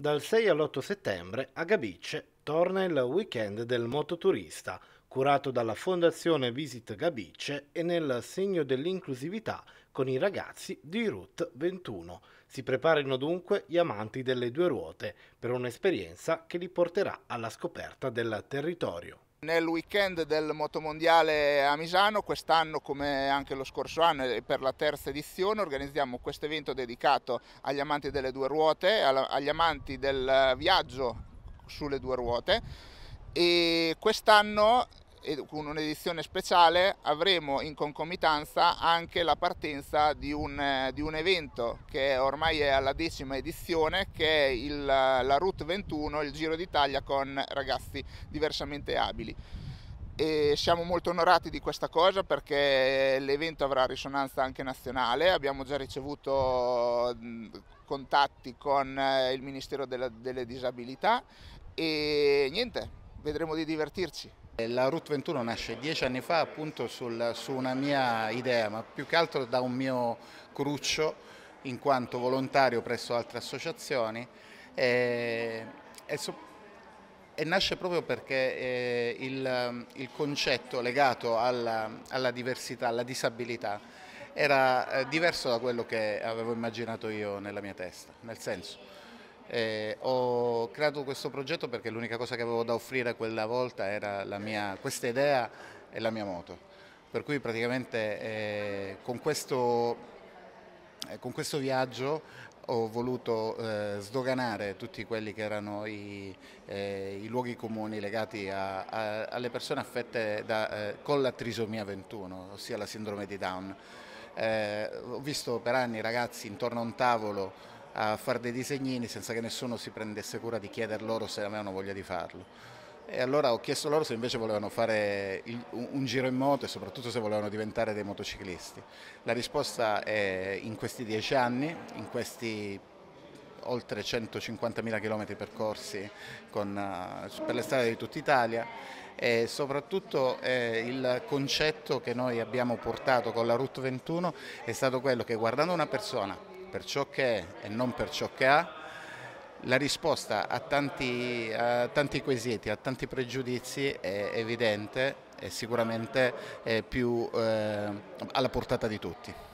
Dal 6 all'8 settembre a Gabicce torna il weekend del mototurista, curato dalla Fondazione Visit Gabicce e nel segno dell'inclusività con i ragazzi di Route 21. Si preparino dunque gli amanti delle due ruote per un'esperienza che li porterà alla scoperta del territorio. Nel weekend del Motomondiale a Misano, quest'anno come anche lo scorso anno e eh, per la terza edizione, organizziamo questo evento dedicato agli amanti delle due ruote, agli amanti del viaggio sulle due ruote e quest'anno con un'edizione speciale avremo in concomitanza anche la partenza di un, eh, di un evento che ormai è alla decima edizione che è il, eh, la Route 21, il Giro d'Italia con ragazzi diversamente abili. E siamo molto onorati di questa cosa perché l'evento avrà risonanza anche nazionale, abbiamo già ricevuto contatti con eh, il Ministero della, delle Disabilità e niente, vedremo di divertirci. Eh, la Route 21 nasce dieci anni fa appunto sul, su una mia idea, ma più che altro da un mio cruccio in quanto volontario presso altre associazioni e, eh, e, so, e nasce proprio perché eh, il, il, concetto legato alla, alla, diversità, alla disabilità era eh, diverso da quello che avevo immaginato io nella mia testa, nel senso eh, ho creato questo progetto perché l'unica cosa che avevo da offrire quella volta era mia, questa idea e la mia moto. Per cui praticamente eh, con, questo, eh, con, questo, viaggio ho voluto eh, sdoganare tutti quelli che erano i, eh, i luoghi comuni legati a, a, alle persone affette da, eh, con la trisomia 21, ossia la sindrome di Down. Eh, ho visto per anni ragazzi intorno a un tavolo a fare dei disegnini senza che nessuno si prendesse cura di chieder loro se avevano voglia di farlo. E allora ho chiesto loro se invece volevano fare un, giro in moto e soprattutto se volevano diventare dei motociclisti. La risposta è in questi dieci anni, in questi oltre 150.000 km percorsi con, eh, per le strade di tutta Italia e soprattutto eh, il concetto che noi abbiamo portato con la Route 21 è stato quello che guardando una persona per ciò che è e non per ciò che ha, la risposta a tanti, a tanti quesiti, a tanti pregiudizi è evidente e sicuramente è più eh, alla portata di tutti.